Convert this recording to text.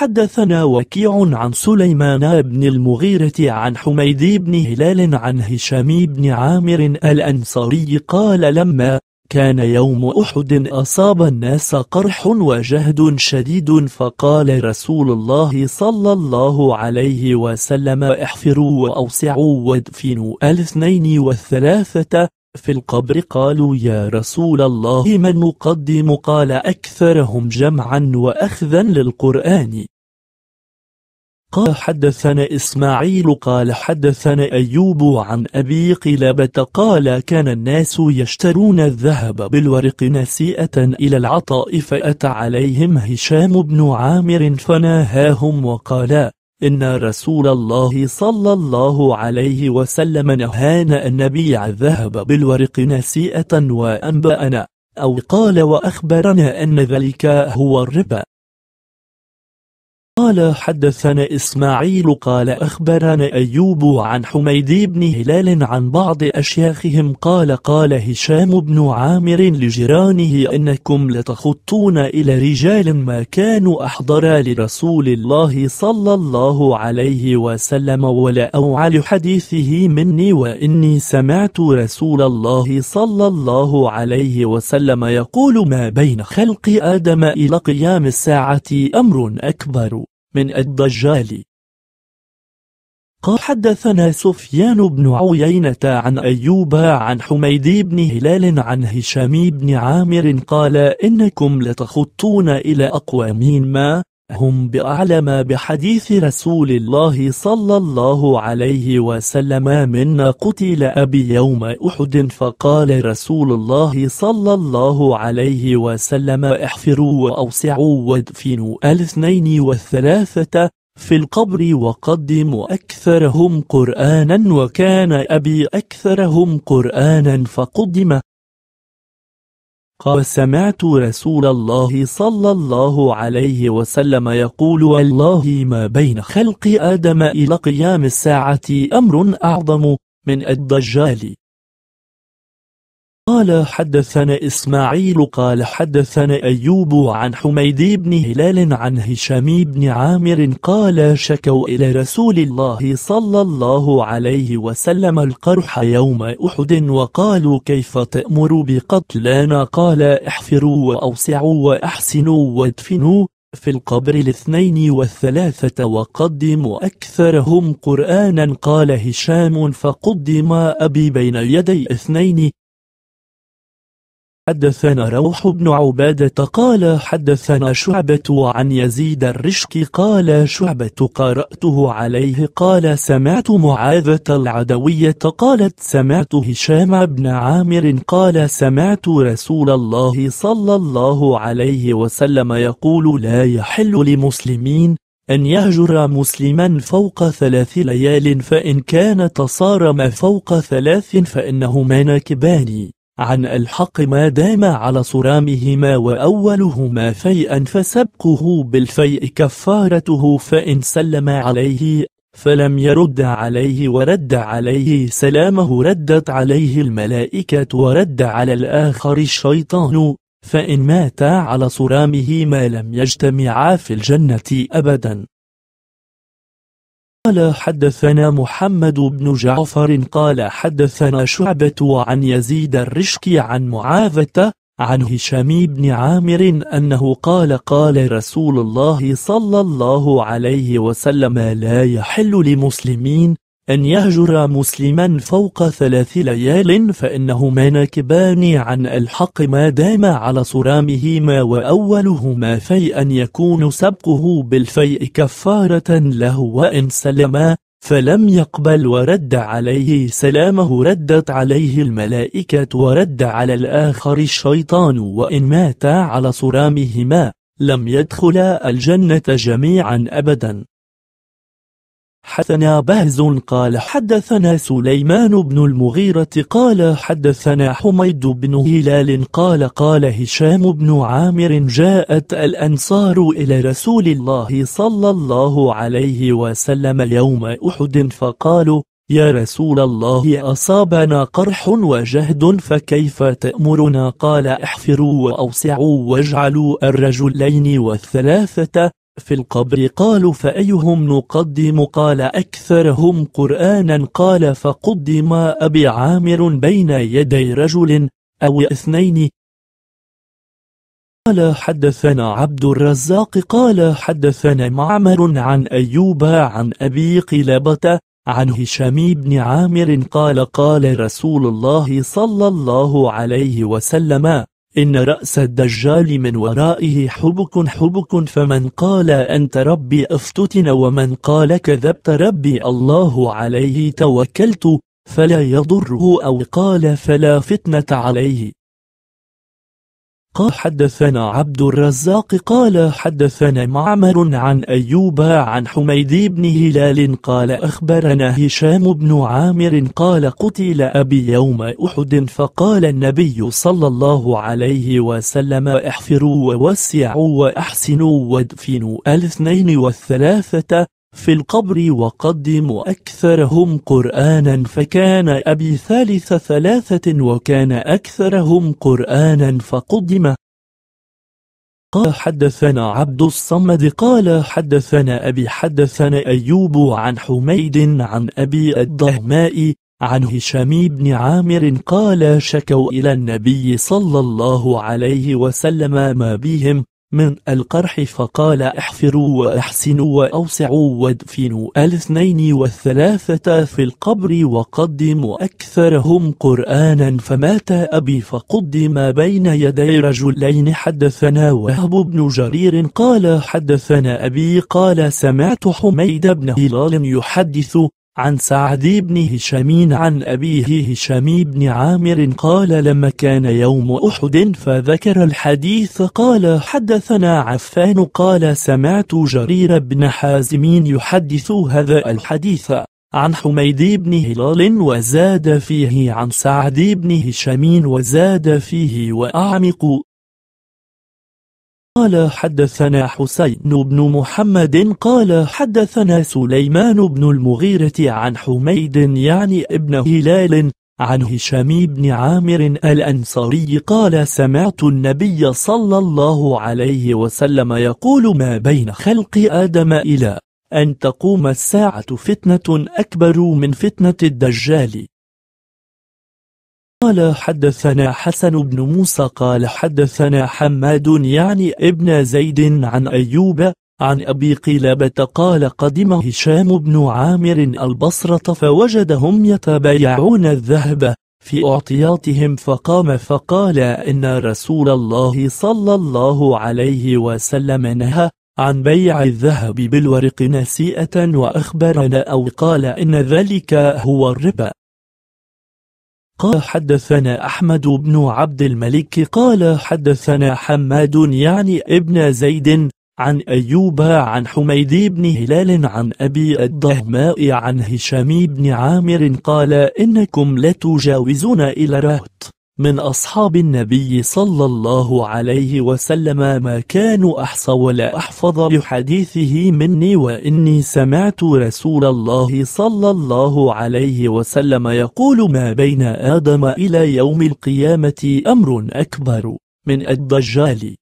حدثنا وكيع عن سليمان بن المغيرة عن حميد بن هلال عن هشام بن عامر الأنصاري قال لما كان يوم أحد أصاب الناس قرح وجهد شديد فقال رسول الله صلى الله عليه وسلم احفروا وأوسعوا وادفنوا الاثنين والثلاثة في القبر قالوا يا رسول الله من نقدم قال أكثرهم جمعا وأخذا للقرآن قال حدثنا إسماعيل قال حدثنا أيوب عن أبي قلابة قال كان الناس يشترون الذهب بالورق نسيئة إلى العطاء فأتى عليهم هشام بن عامر فناهاهم وقالا إن رسول الله صلى الله عليه وسلم نهانا أن نبيع الذهب بالورق نسيئة وأنبأنا أو قال وأخبرنا أن ذلك هو الربا قال حدثنا إسماعيل قال أخبرنا أيوب عن حميد بن هلال عن بعض أشياخهم قال قال هشام بن عامر لجيرانه إنكم لتخطون إلى رجال ما كانوا أحضر لرسول الله صلى الله عليه وسلم ولا أوعى لحديثه مني وإني سمعت رسول الله صلى الله عليه وسلم يقول ما بين خلق آدم إلى قيام الساعة أمر أكبر من الدجال قال حدثنا سفيان بن عيينة عن أيوب عن حميد بن هلال عن هشام بن عامر قال إنكم لتخطون إلى أقوام ما هم بأعلم بحديث رسول الله صلى الله عليه وسلم منا قتل أبي يوم أحد فقال رسول الله صلى الله عليه وسلم احفروا وأوسعوا وادفنوا الاثنين والثلاثة في القبر وقدموا أكثرهم قرآنا وكان أبي أكثرهم قرآنا فقدم قال سمعت رسول الله صلى الله عليه وسلم يقول والله ما بين خلق آدم إلى قيام الساعة أمر أعظم من الدجال قال حدثنا إسماعيل قال حدثنا أيوب عن حميد بن هلال عن هشام بن عامر قال شكوا إلى رسول الله صلى الله عليه وسلم القرح يوم أحد وقالوا كيف تأمر بقتلانا قال احفروا وأوسعوا وأحسنوا وادفنوا في القبر الاثنين والثلاثة وقدموا أكثرهم قرآنا قال هشام فقدم أبي بين يدي اثنين حدثنا روح بن عبادة قال حدثنا شعبة عن يزيد الرشك قال شعبة قرأته عليه قال سمعت معاذة العدوية قالت سمعت هشام بن عامر قال سمعت رسول الله صلى الله عليه وسلم يقول لا يحل لمسلمين أن يهجر مسلما فوق ثلاث ليال فإن كان تصارم فوق ثلاث فإنهما ناكبان عن الحق ما دام على صرامهما وأولهما فيئا فسبقه بالفيء كفارته فإن سلم عليه فلم يرد عليه ورد عليه سلامه ردت عليه الملائكة ورد على الآخر الشيطان فإن ماتا على صرامهما لم يجتمعا في الجنة أبدا قال حدثنا محمد بن جعفر قال حدثنا شعبة عن يزيد الرشكي عن معاذة عن هشام بن عامر أنه قال قال رسول الله صلى الله عليه وسلم لا يحل لمسلمين أن يهجر مسلما فوق ثلاث ليال فإنهما ناكبان عن الحق ما دام على صرامهما وأولهما في أن يكون سبقه بالفيء كفارة له وإن سلما فلم يقبل ورد عليه سلامه ردت عليه الملائكة ورد على الآخر الشيطان وإن مات على صرامهما لم يدخلا الجنة جميعا أبدا حدثنا بهز قال حدثنا سليمان بن المغيرة قال حدثنا حميد بن هلال قال قال هشام بن عامر جاءت الأنصار إلى رسول الله صلى الله عليه وسلم يوم أحد فقالوا يا رسول الله أصابنا قرح وجهد فكيف تأمرنا قال احفروا وأوسعوا واجعلوا الرجلين والثلاثة في القبر قالوا فأيهم نقدم قال أكثرهم قرآنا قال فقدم أبي عامر بين يدي رجل أو اثنين قال حدثنا عبد الرزاق قال حدثنا معمر عن أيوب عن أبي قلابة عن هشام بن عامر قال قال رسول الله صلى الله عليه وسلم إن رأس الدجال من ورائه حبك حبك فمن قال أنت ربي افتتن ومن قال كذبت ربي الله عليه توكلت فلا يضره أو قال فلا فتنة عليه قال حدثنا عبد الرزاق قال حدثنا معمر عن أيوب عن حميد بن هلال قال أخبرنا هشام بن عامر قال قتل أبي يوم أحد فقال النبي صلى الله عليه وسلم احفروا ووسعوا وأحسنوا وادفنوا الاثنين والثلاثة في القبر وقدموا أكثرهم قرآنا فكان أبي ثالث ثلاثة وكان أكثرهم قرآنا فقدم قال حدثنا عبد الصمد قال حدثنا أبي حدثنا أيوب عن حميد عن أبي الضهماء عن هشام بن عامر قال شكوا إلى النبي صلى الله عليه وسلم ما بهم من القرح فقال احفروا وأحسنوا وأوسعوا وادفنوا الاثنين والثلاثة في القبر وقدموا أكثرهم قرآنا فمات أبي فقدم بين يدي رجلين حدثنا وهب بن جرير قال حدثنا أبي قال سمعت حميد بن هلال يحدث عن سعد بن هشام عن أبيه هشام بن عامر قال لما كان يوم أحد فذكر الحديث قال حدثنا عفان قال سمعت جرير بن حازم يحدث هذا الحديث عن حميد بن هلال وزاد فيه عن سعد بن هشام وزاد فيه وأعمق قال حدثنا حسين بن محمد قال حدثنا سليمان بن المغيرة عن حميد يعني ابن هلال عن هشام بن عامر الأنصاري قال سمعت النبي صلى الله عليه وسلم يقول ما بين خلق آدم إلى أن تقوم الساعة فتنة أكبر من فتنة الدجال قال حدثنا حسن بن موسى قال حدثنا حماد يعني ابن زيد عن أيوب عن أبي قلابة قال قدم هشام بن عامر البصرة فوجدهم يتبايعون الذهب في أعطياتهم فقام فقال إن رسول الله صلى الله عليه وسلم نهى عن بيع الذهب بالورق نسيئة وأخبرنا أو قال إن ذلك هو الربا قال حدثنا أحمد بن عبد الملك قال حدثنا حماد يعني ابن زيد عن أيوب عن حميد بن هلال عن أبي الضهماء عن هشام بن عامر قال إنكم لتجاوزون إلى رهط من أصحاب النبي صلى الله عليه وسلم ما كانوا أحصى ولا أحفظ بحديثه مني وإني سمعت رسول الله صلى الله عليه وسلم يقول ما بين آدم إلى يوم القيامة أمر أكبر من الدجال